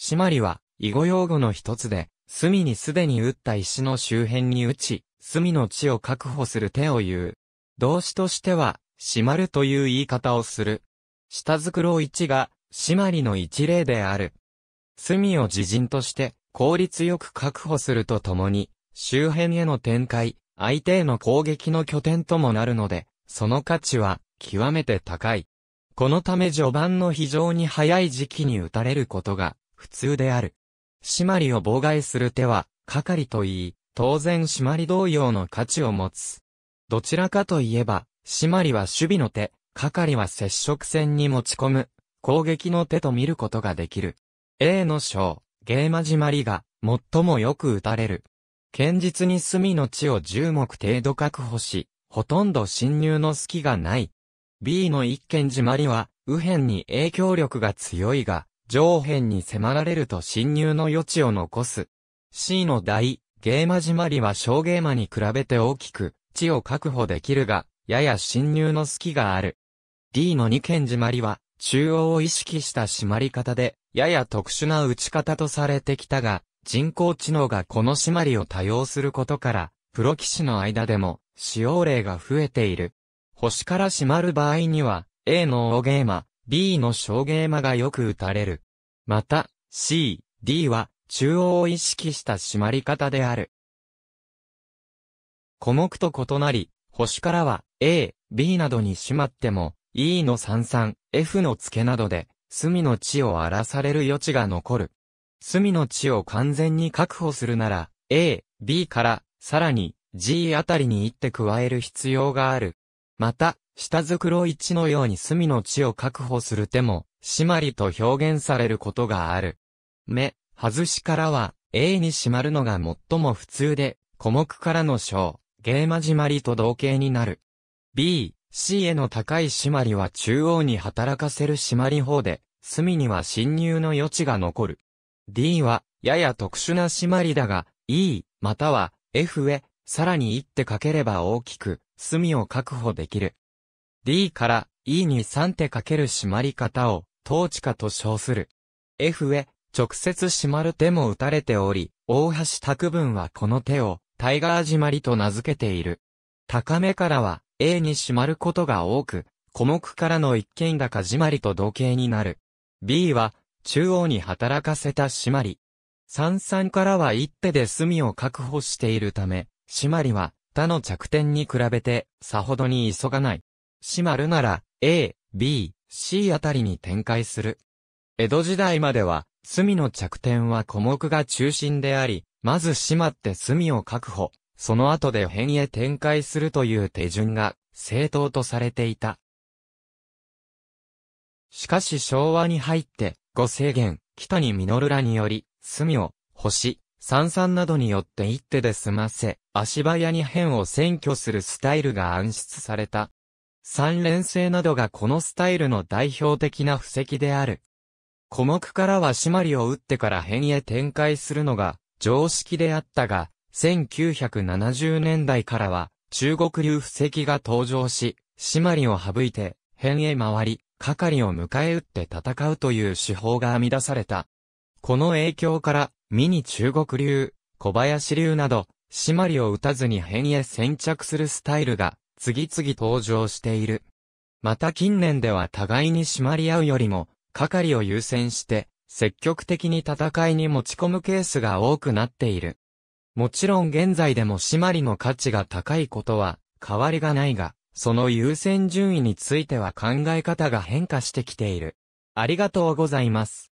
シマリは、囲碁用語の一つで、隅にすでに打った石の周辺に打ち、隅の地を確保する手を言う。動詞としては、締まるという言い方をする。下う一が、締まりの一例である。隅を自陣として、効率よく確保するとともに、周辺への展開、相手への攻撃の拠点ともなるので、その価値は、極めて高い。このため序盤の非常に早い時期に打たれることが、普通である。締まりを妨害する手は、係と言い、当然締まり同様の価値を持つ。どちらかといえば、締まりは守備の手、係は接触戦に持ち込む、攻撃の手と見ることができる。A の章、ゲーマ締まりが、最もよく打たれる。堅実に隅の地を10目程度確保し、ほとんど侵入の隙がない。B の一軒締まりは、右辺に影響力が強いが、上辺に迫られると侵入の余地を残す。C の大、ゲーマ締まりは小ゲーマに比べて大きく、地を確保できるが、やや侵入の隙がある。D の二軒締まりは、中央を意識した締まり方で、やや特殊な打ち方とされてきたが、人工知能がこの締まりを多用することから、プロ棋士の間でも、使用例が増えている。星から締まる場合には、A の大ゲーマ、B の小ゲーマがよく打たれる。また、C、D は中央を意識した締まり方である。小目と異なり、星からは A、B などに締まっても、E の33、F の付けなどで、隅の地を荒らされる余地が残る。隅の地を完全に確保するなら、A、B から、さらに、G あたりに行って加える必要がある。また、下袋一のように隅の地を確保する手も、締まりと表現されることがある。目、外しからは、A に締まるのが最も普通で、古目からの章、ゲーマ締まりと同型になる。B、C への高い締まりは中央に働かせる締まり法で、隅には侵入の余地が残る。D は、やや特殊な締まりだが、E、または、F へ、さらに一手かければ大きく、隅を確保できる。D から E に3手かける締まり方を、統治下と称する。F へ、直接締まる手も打たれており、大橋拓文はこの手を、タイガー締まりと名付けている。高めからは、A に締まることが多く、小目からの一軒高締まりと同型になる。B は、中央に働かせた締まり。三三からは一手で隅を確保しているため、シまりは、他の着点に比べて、さほどに急がない。シまるなら、A、B、C あたりに展開する。江戸時代までは、隅の着点は古目が中心であり、まず閉まって隅を確保、その後で辺へ展開するという手順が正当とされていた。しかし昭和に入って、ご制限、北に実らにより、隅を、星、三々などによって一手で済ませ、足早に変を占拠するスタイルが暗出された。三連星などがこのスタイルの代表的な布石である。古目からは締まりを打ってから変へ展開するのが常識であったが、1970年代からは中国流布石が登場し、締まりを省いて変へ回り、係を迎え撃って戦うという手法が編み出された。この影響からミニ中国流、小林流など、締まりを打たずに変へ先着するスタイルが、次々登場している。また近年では互いに締まり合うよりも、係を優先して、積極的に戦いに持ち込むケースが多くなっている。もちろん現在でも締まりの価値が高いことは変わりがないが、その優先順位については考え方が変化してきている。ありがとうございます。